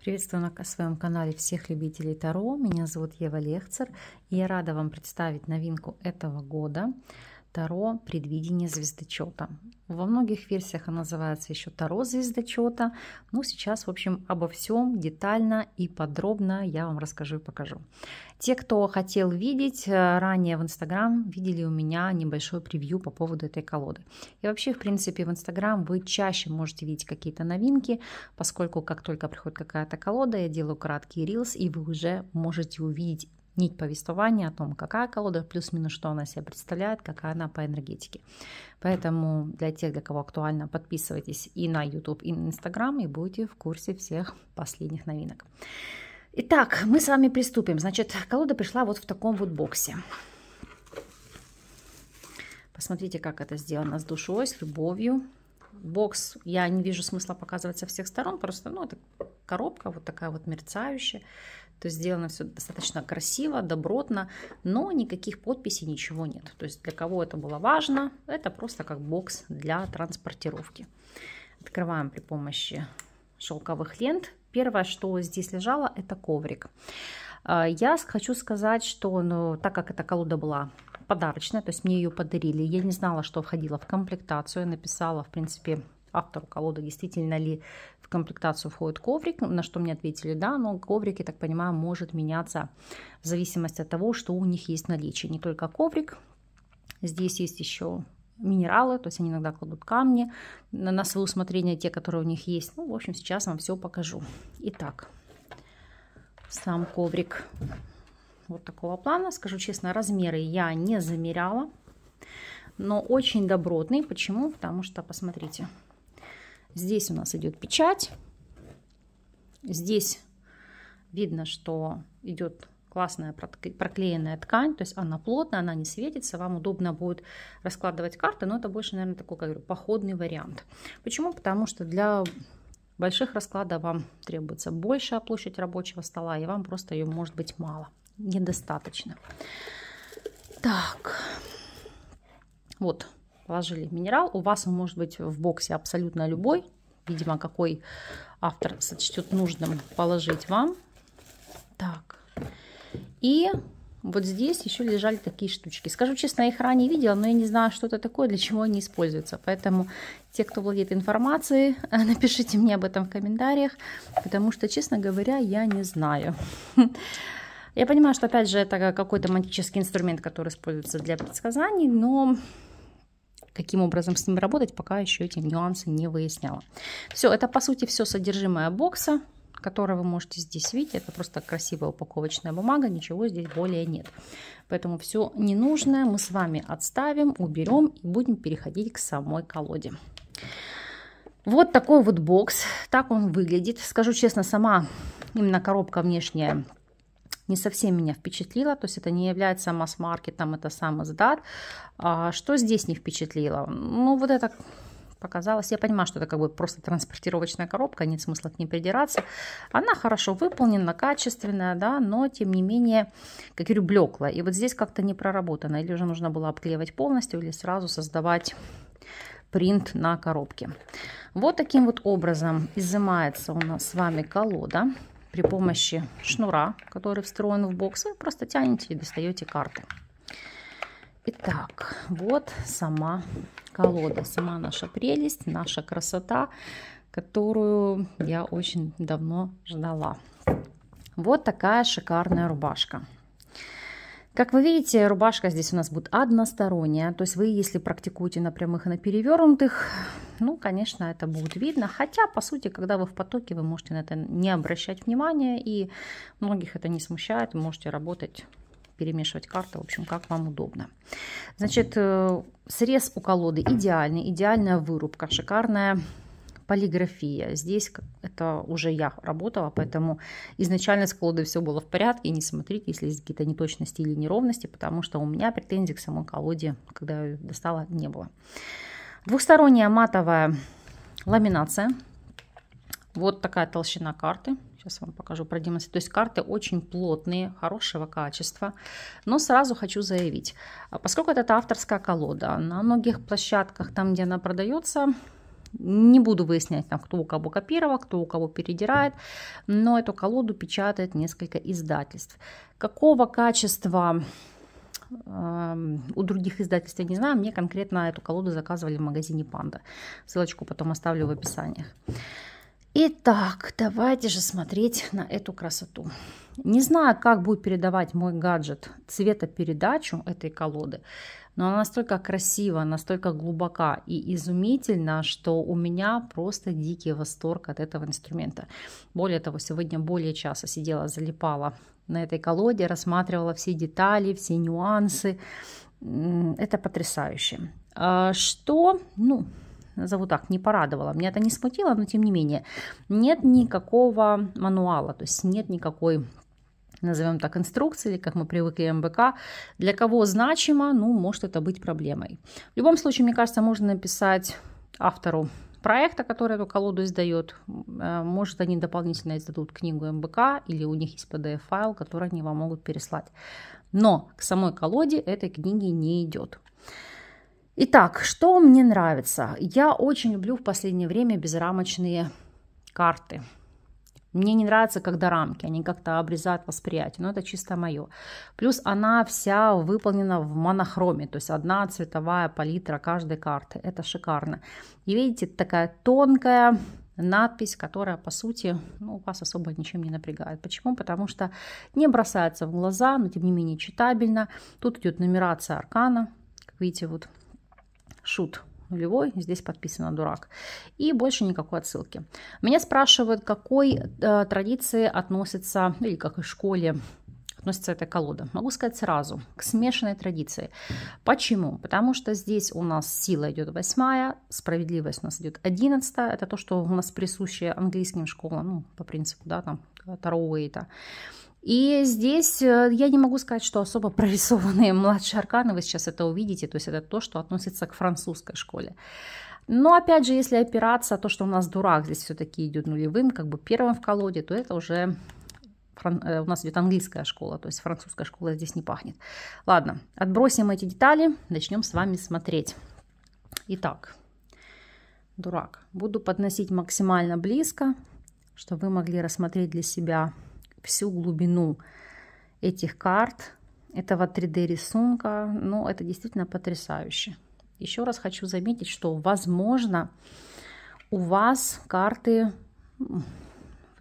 Приветствую на своем канале всех любителей Таро. Меня зовут Ева Лехцер. И я рада вам представить новинку этого года. Таро «Предвидение звездочета». Во многих версиях она называется еще Таро звездочета. Ну, сейчас, в общем, обо всем детально и подробно я вам расскажу и покажу. Те, кто хотел видеть э, ранее в Инстаграм, видели у меня небольшое превью по поводу этой колоды. И вообще, в принципе, в Инстаграм вы чаще можете видеть какие-то новинки, поскольку как только приходит какая-то колода, я делаю краткий рилс, и вы уже можете увидеть нить повествования о том, какая колода плюс-минус, что она себя представляет, какая она по энергетике. Поэтому для тех, для кого актуально, подписывайтесь и на YouTube, и на Instagram, и будете в курсе всех последних новинок. Итак, мы с вами приступим. Значит, колода пришла вот в таком вот боксе. Посмотрите, как это сделано с душой, с любовью. Бокс я не вижу смысла показывать со всех сторон, просто, ну, это коробка вот такая вот мерцающая, то есть сделано все достаточно красиво, добротно, но никаких подписей, ничего нет. То есть для кого это было важно, это просто как бокс для транспортировки. Открываем при помощи шелковых лент. Первое, что здесь лежало, это коврик. А, я хочу сказать, что ну, так как эта колода была подарочная, то есть мне ее подарили, я не знала, что входило в комплектацию, написала, в принципе, автору колоды, действительно ли в комплектацию входит коврик, на что мне ответили да, но коврик, я так понимаю, может меняться в зависимости от того, что у них есть наличие. Не только коврик, здесь есть еще минералы, то есть они иногда кладут камни на, на свое усмотрение, те, которые у них есть. Ну, в общем, сейчас вам все покажу. Итак, сам коврик вот такого плана. Скажу честно, размеры я не замеряла, но очень добротный. Почему? Потому что, посмотрите, Здесь у нас идет печать. Здесь видно, что идет классная проклеенная ткань, то есть она плотная, она не светится, вам удобно будет раскладывать карты, но это больше, наверное, такой, как говорю, походный вариант. Почему? Потому что для больших раскладов вам требуется большая площадь рабочего стола, и вам просто ее может быть мало, недостаточно. Так, вот положили минерал. У вас он может быть в боксе абсолютно любой. Видимо, какой автор сочтет нужным положить вам. Так. И вот здесь еще лежали такие штучки. Скажу честно, я их ранее видела, но я не знаю, что это такое, для чего они используются. Поэтому те, кто владеет информацией, напишите мне об этом в комментариях, потому что, честно говоря, я не знаю. Я понимаю, что, опять же, это какой-то магический инструмент, который используется для предсказаний, но каким образом с ним работать, пока еще эти нюансы не выясняла. Все, это по сути все содержимое бокса, которое вы можете здесь видеть. Это просто красивая упаковочная бумага, ничего здесь более нет. Поэтому все ненужное мы с вами отставим, уберем и будем переходить к самой колоде. Вот такой вот бокс, так он выглядит. Скажу честно, сама именно коробка внешняя не совсем меня впечатлило, то есть это не является масс-маркет, это сам издат. А что здесь не впечатлило? Ну, вот это показалось. Я понимаю, что это как бы просто транспортировочная коробка, нет смысла к ней придираться. Она хорошо выполнена, качественная, да, но тем не менее, как я говорю, блекла. И вот здесь как-то не проработано. Или уже нужно было обклеивать полностью, или сразу создавать принт на коробке. Вот таким вот образом изымается у нас с вами колода при помощи шнура, который встроен в боксы, просто тянете и достаете карты. Итак, вот сама колода, сама наша прелесть, наша красота, которую я очень давно ждала. Вот такая шикарная рубашка. Как вы видите, рубашка здесь у нас будет односторонняя, то есть вы, если практикуете на прямых и на перевернутых, ну, конечно, это будет видно. Хотя, по сути, когда вы в потоке, вы можете на это не обращать внимания, и многих это не смущает, вы можете работать перемешивать карты, в общем, как вам удобно. Значит, э, срез у колоды идеальный, идеальная вырубка, шикарная полиграфия. Здесь это уже я работала, поэтому изначально с колодой все было в порядке. Не смотрите, если есть какие-то неточности или неровности, потому что у меня претензий к самой колоде, когда я ее достала, не было. Двухсторонняя матовая ламинация. Вот такая толщина карты. Сейчас вам покажу, продемонстрирую. То есть карты очень плотные, хорошего качества. Но сразу хочу заявить, а поскольку это авторская колода, на многих площадках, там, где она продается, не буду выяснять, там, кто у кого копировал, кто у кого передирает, но эту колоду печатает несколько издательств. Какого качества у других издательств я не знаю, мне конкретно эту колоду заказывали в магазине Панда. Ссылочку потом оставлю в описании. Итак, давайте же смотреть на эту красоту. Не знаю, как будет передавать мой гаджет цветопередачу этой колоды, но она настолько красива, настолько глубока и изумительна, что у меня просто дикий восторг от этого инструмента. Более того, сегодня более часа сидела, залипала на этой колоде, рассматривала все детали, все нюансы. Это потрясающе. А, что, ну, назову так, не порадовало. Меня это не смутило, но тем не менее. Нет никакого мануала, то есть нет никакой назовем так, инструкции, или как мы привыкли МБК, для кого значимо, ну, может это быть проблемой. В любом случае, мне кажется, можно написать автору проекта, который эту колоду издает. Э, может, они дополнительно издадут книгу МБК или у них есть PDF-файл, который они вам могут переслать. Но к самой колоде этой книги не идет. Итак, что мне нравится? Я очень люблю в последнее время безрамочные карты. Мне не нравится, когда рамки, они как-то обрезают восприятие, но это чисто мое. Плюс она вся выполнена в монохроме, то есть одна цветовая палитра каждой карты. Это шикарно. И видите, такая тонкая надпись, которая, по сути, ну, вас особо ничем не напрягает. Почему? Потому что не бросается в глаза, но тем не менее читабельно. Тут идет нумерация аркана, как видите, вот шут нулевой, здесь подписано дурак. И больше никакой отсылки. Меня спрашивают, к какой э, традиции относится, или как и школе, относится эта колода? Могу сказать сразу, к смешанной традиции. Почему? Потому что здесь у нас сила идет восьмая, справедливость у нас идет одиннадцатая. Это то, что у нас присуще английским школам, ну, по принципу, да, там, Таро Уэйта. И здесь э, я не могу сказать, что особо прорисованные младшие арканы, вы сейчас это увидите, то есть это то, что относится к французской школе. Но опять же, если опираться, то, что у нас дурак здесь все-таки идет нулевым, как бы первым в колоде, то это уже э, у нас идет английская школа, то есть французская школа здесь не пахнет. Ладно, отбросим эти детали, начнем с вами смотреть. Итак, дурак. Буду подносить максимально близко, чтобы вы могли рассмотреть для себя всю глубину этих карт, этого 3D рисунка. Ну, это действительно потрясающе. Еще раз хочу заметить, что, возможно, у вас карты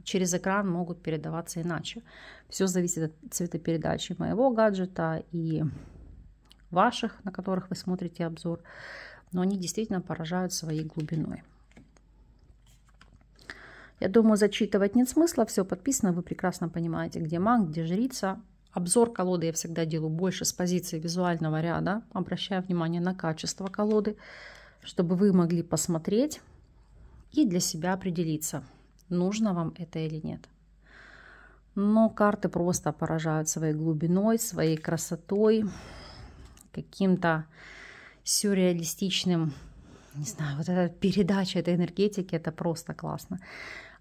через экран могут передаваться иначе. Все зависит от цветопередачи моего гаджета и ваших, на которых вы смотрите обзор. Но они действительно поражают своей глубиной. Я думаю, зачитывать нет смысла, все подписано, вы прекрасно понимаете, где манг, где жрица. Обзор колоды я всегда делаю больше с позиции визуального ряда, обращая внимание на качество колоды, чтобы вы могли посмотреть и для себя определиться, нужно вам это или нет. Но карты просто поражают своей глубиной, своей красотой, каким-то сюрреалистичным, не знаю, вот эта передача этой энергетики, это просто классно.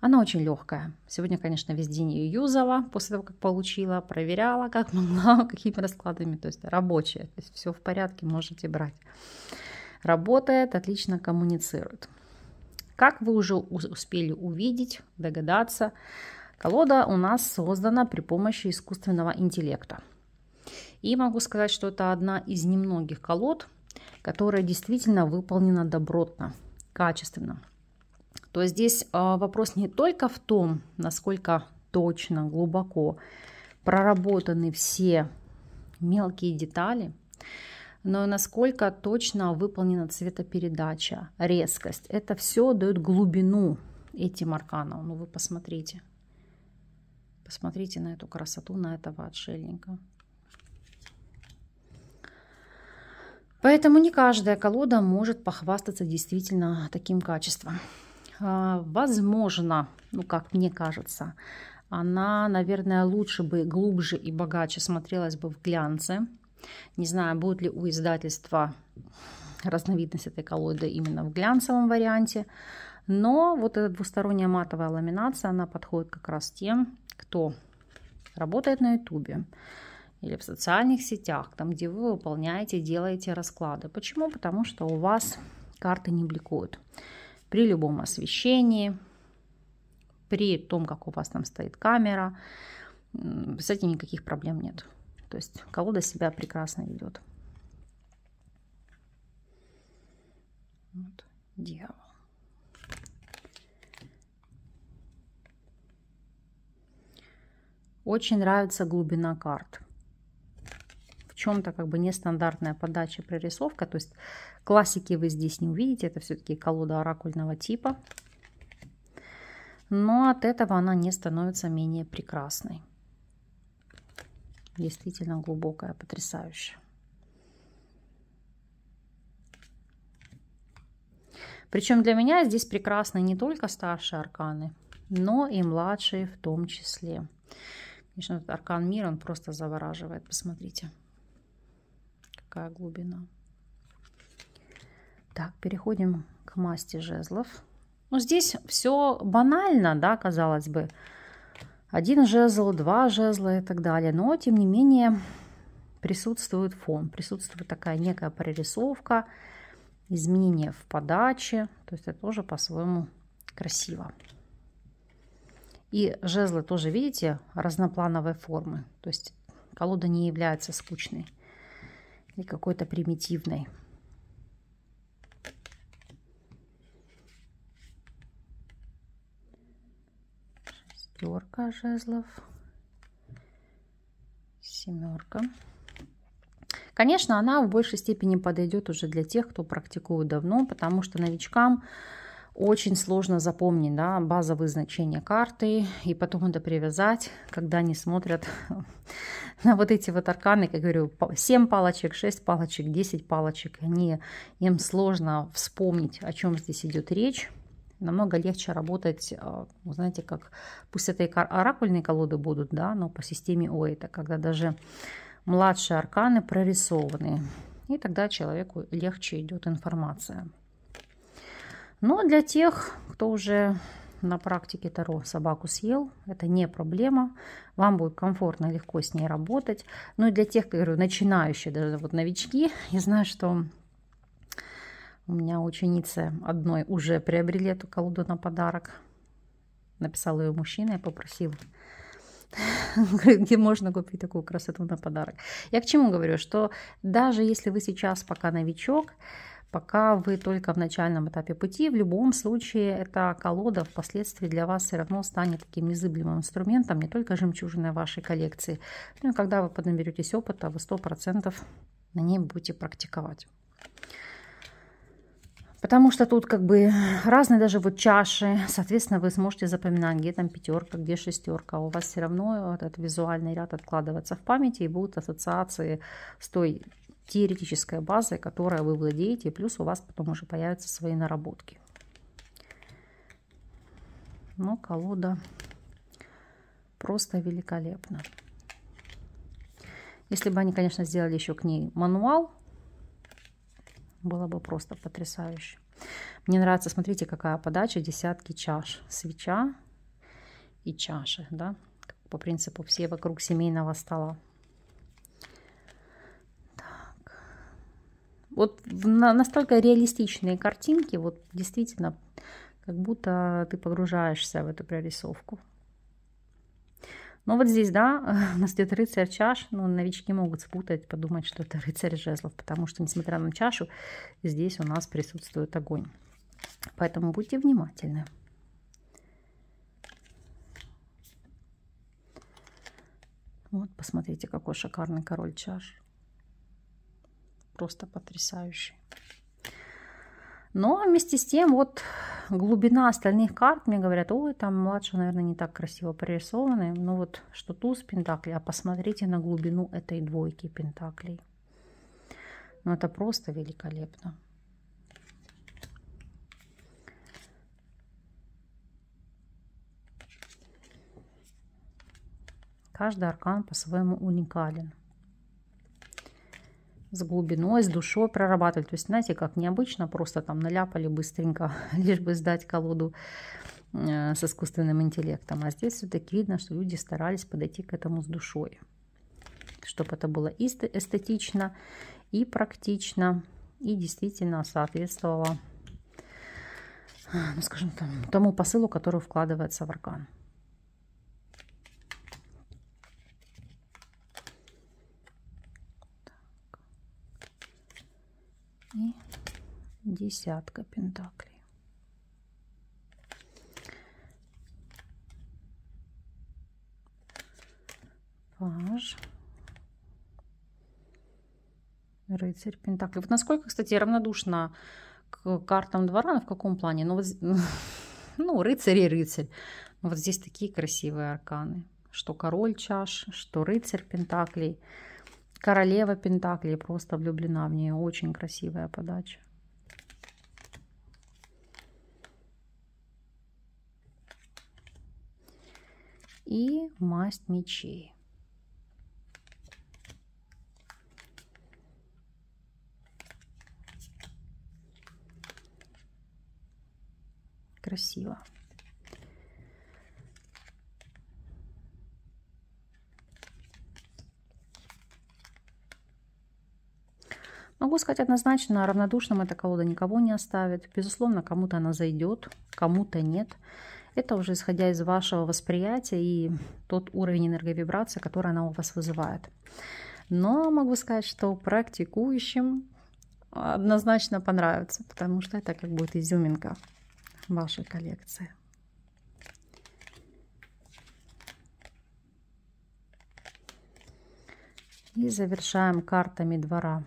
Она очень легкая. Сегодня, конечно, весь день ее юзала, после того, как получила, проверяла, как могла, какими раскладами. То есть рабочая, то есть все в порядке, можете брать. Работает, отлично коммуницирует. Как вы уже успели увидеть, догадаться, колода у нас создана при помощи искусственного интеллекта. И могу сказать, что это одна из немногих колод, которая действительно выполнена добротно, качественно то здесь а, вопрос не только в том, насколько точно, глубоко проработаны все мелкие детали, но и насколько точно выполнена цветопередача, резкость. Это все дает глубину этим арканам. Ну вы посмотрите. Посмотрите на эту красоту, на этого отшельника. Поэтому не каждая колода может похвастаться действительно таким качеством. А, возможно, ну как мне кажется, она, наверное, лучше бы, глубже и богаче смотрелась бы в глянце. Не знаю, будет ли у издательства разновидность этой колоды именно в глянцевом варианте. Но вот эта двусторонняя матовая ламинация, она подходит как раз тем, кто работает на ютубе или в социальных сетях, там, где вы выполняете, делаете расклады. Почему? Потому что у вас карты не бликуют при любом освещении, при том, как у вас там стоит камера. С этим никаких проблем нет. То есть колода себя прекрасно ведет. Вот, дьявол. Очень нравится глубина карт чем-то как бы нестандартная подача, прорисовка. То есть классики вы здесь не увидите, это все-таки колода оракульного типа. Но от этого она не становится менее прекрасной. Действительно глубокая, потрясающая. Причем для меня здесь прекрасны не только старшие арканы, но и младшие в том числе. Конечно, этот аркан мир он просто завораживает, посмотрите такая глубина. Так, переходим к масти жезлов. Ну, здесь все банально, да, казалось бы. Один жезл, два жезла и так далее. Но, тем не менее, присутствует фон, присутствует такая некая прорисовка, изменения в подаче. То есть это тоже по-своему красиво. И жезлы тоже, видите, разноплановой формы. То есть колода не является скучной и какой-то примитивной. Шестерка жезлов. Семерка. Конечно, она в большей степени подойдет уже для тех, кто практикует давно, потому что новичкам очень сложно запомнить да, базовые значения карты и потом это привязать, когда они смотрят на вот эти вот арканы, как говорю, 7 палочек, 6 палочек, 10 палочек. Они, им сложно вспомнить, о чем здесь идет речь намного легче работать, а, ну, знаете, как, пусть это и оракульные колоды будут, да, но по системе Уэйта, когда даже младшие арканы прорисованы, и тогда человеку легче идет информация. Но для тех, кто уже на практике Таро собаку съел, это не проблема, вам будет комфортно, легко с ней работать. Ну и для тех, как начинающие, даже вот новички, я знаю, что у меня ученицы одной уже приобрели эту колоду на подарок. Написал ее мужчина и попросил, где можно купить такую красоту на подарок. Я к чему говорю, что даже если вы сейчас пока новичок, Пока вы только в начальном этапе пути, в любом случае эта колода впоследствии для вас все равно станет таким незыблемым инструментом, не только жемчужиной вашей коллекции. Ну и когда вы поднаберетесь опыта, вы 100% на ней будете практиковать. Потому что тут как бы разные даже вот чаши, соответственно, вы сможете запоминать, где там пятерка, где шестерка. А у вас все равно этот визуальный ряд откладывается в памяти и будут ассоциации с той теоретическая база, которой вы владеете, плюс у вас потом уже появятся свои наработки. Но колода просто великолепна. Если бы они, конечно, сделали еще к ней мануал, было бы просто потрясающе. Мне нравится, смотрите, какая подача, десятки чаш, свеча и чаши, да, по принципу все вокруг семейного стола. Вот настолько реалистичные картинки, вот действительно, как будто ты погружаешься в эту прорисовку. Но ну вот здесь, да, у нас идет рыцарь чаш, но ну, новички могут спутать, подумать, что это рыцарь жезлов, потому что, несмотря на чашу, здесь у нас присутствует огонь. Поэтому будьте внимательны. Вот, посмотрите, какой шикарный король чаш просто потрясающий. Но вместе с тем, вот глубина остальных карт, мне говорят, ой, там младшие, наверное, не так красиво прорисованы. Ну вот, что туз пентаклей, а посмотрите на глубину этой двойки пентаклей. Ну это просто великолепно. Каждый аркан по-своему уникален с глубиной, с душой прорабатывали. То есть, знаете, как необычно, просто там наляпали быстренько, лишь бы сдать колоду э, с искусственным интеллектом. А здесь все-таки видно, что люди старались подойти к этому с душой, чтобы это было и эстетично, и практично, и действительно соответствовало, э, ну, скажем, тому посылу, который вкладывается в аркан. десятка пентаклей. Паж. Рыцарь Пентакли. Вот насколько, кстати, равнодушна к картам двора, ну, в каком плане? Ну, вот, ну рыцарь и рыцарь. Ну, вот здесь такие красивые арканы. Что король чаш, что рыцарь Пентаклей, королева Пентаклей. Просто влюблена в нее. Очень красивая подача. и масть мечей. Красиво. Могу сказать однозначно, равнодушным эта колода никого не оставит. Безусловно, кому-то она зайдет, кому-то нет. Это уже исходя из вашего восприятия и тот уровень энерговибрации, который она у вас вызывает. Но могу сказать, что практикующим однозначно понравится, потому что это как будет изюминка вашей коллекции. И завершаем картами двора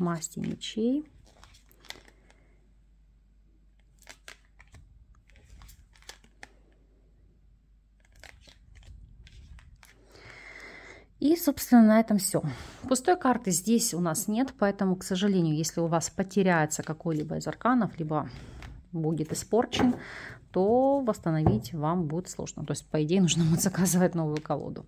масти мечей. И, собственно, на этом все. Пустой карты здесь у нас нет, поэтому, к сожалению, если у вас потеряется какой-либо из арканов, либо будет испорчен, то восстановить вам будет сложно. То есть, по идее, нужно будет заказывать новую колоду.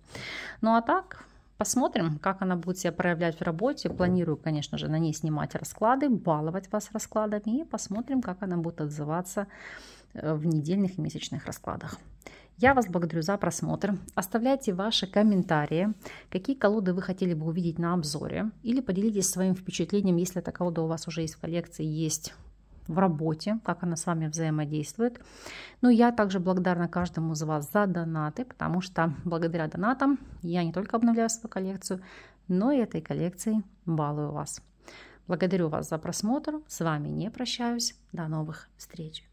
Ну а так, посмотрим, как она будет себя проявлять в работе. Планирую, конечно же, на ней снимать расклады, баловать вас раскладами и посмотрим, как она будет отзываться э, в недельных и месячных раскладах. Я вас благодарю за просмотр. Оставляйте ваши комментарии, какие колоды вы хотели бы увидеть на обзоре, или поделитесь своим впечатлением, если эта колода у вас уже есть в коллекции, есть в работе, как она с вами взаимодействует. Ну, я также благодарна каждому из вас за донаты, потому что благодаря донатам я не только обновляю свою коллекцию, но и этой коллекцией балую вас. Благодарю вас за просмотр. С вами не прощаюсь. До новых встреч.